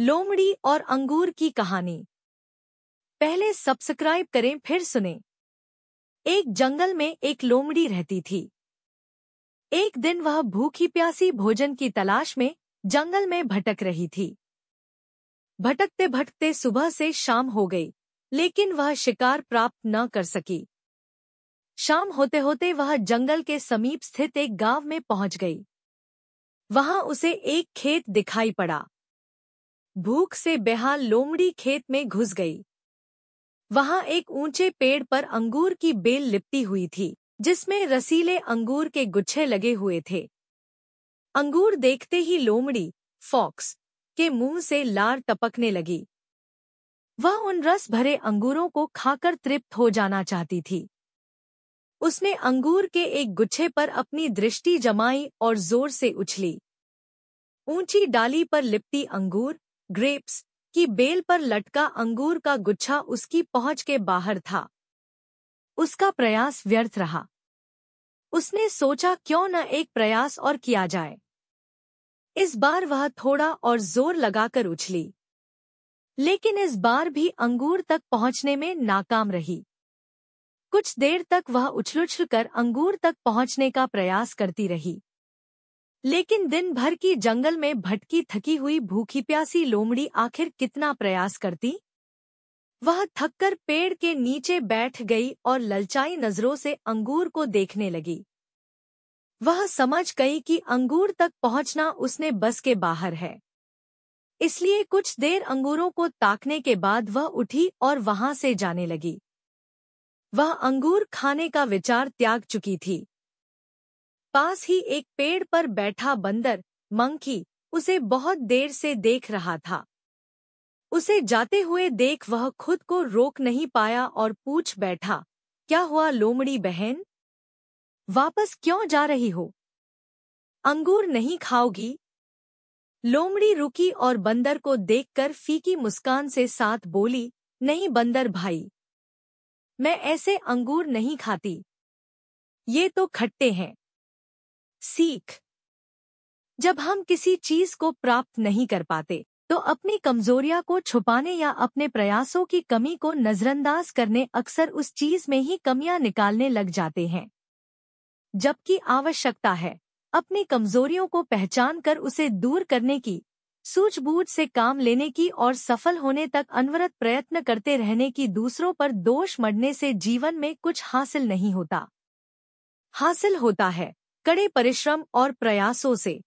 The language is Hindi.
लोमड़ी और अंगूर की कहानी पहले सब्सक्राइब करें फिर सुने एक जंगल में एक लोमड़ी रहती थी एक दिन वह भूखी प्यासी भोजन की तलाश में जंगल में भटक रही थी भटकते भटकते सुबह से शाम हो गई लेकिन वह शिकार प्राप्त न कर सकी शाम होते होते वह जंगल के समीप स्थित एक गांव में पहुंच गई वहां उसे एक खेत दिखाई पड़ा भूख से बेहाल लोमड़ी खेत में घुस गई वहां एक ऊंचे पेड़ पर अंगूर की बेल लिपटी हुई थी जिसमें रसीले अंगूर के गुच्छे लगे हुए थे अंगूर देखते ही लोमड़ी फॉक्स के मुंह से लार टपकने लगी वह उन रस भरे अंगूरों को खाकर तृप्त हो जाना चाहती थी उसने अंगूर के एक गुच्छे पर अपनी दृष्टि जमाई और जोर से उछली ऊंची डाली पर लिपटी अंगूर ग्रेप्स की बेल पर लटका अंगूर का गुच्छा उसकी पहुंच के बाहर था उसका प्रयास व्यर्थ रहा उसने सोचा क्यों न एक प्रयास और किया जाए इस बार वह थोड़ा और जोर लगाकर उछली लेकिन इस बार भी अंगूर तक पहुंचने में नाकाम रही कुछ देर तक वह उछलुछल कर अंगूर तक पहुंचने का प्रयास करती रही लेकिन दिन भर की जंगल में भटकी थकी हुई भूखी प्यासी लोमड़ी आखिर कितना प्रयास करती वह थककर पेड़ के नीचे बैठ गई और ललचाई नजरों से अंगूर को देखने लगी वह समझ गई कि अंगूर तक पहुंचना उसने बस के बाहर है इसलिए कुछ देर अंगूरों को ताकने के बाद वह उठी और वहां से जाने लगी वह अंगूर खाने का विचार त्याग चुकी थी पास ही एक पेड़ पर बैठा बंदर मंकी उसे बहुत देर से देख रहा था उसे जाते हुए देख वह खुद को रोक नहीं पाया और पूछ बैठा क्या हुआ लोमड़ी बहन वापस क्यों जा रही हो अंगूर नहीं खाओगी लोमड़ी रुकी और बंदर को देखकर फीकी मुस्कान से साथ बोली नहीं बंदर भाई मैं ऐसे अंगूर नहीं खाती ये तो खट्टे हैं सीख जब हम किसी चीज को प्राप्त नहीं कर पाते तो अपनी कमजोरियां को छुपाने या अपने प्रयासों की कमी को नजरअंदाज करने अक्सर उस चीज में ही कमियां निकालने लग जाते हैं जबकि आवश्यकता है अपनी कमजोरियों को पहचान कर उसे दूर करने की सूझबूझ से काम लेने की और सफल होने तक अनवरत प्रयत्न करते रहने की दूसरों पर दोष मढ़ने से जीवन में कुछ हासिल नहीं होता हासिल होता है कड़े परिश्रम और प्रयासों से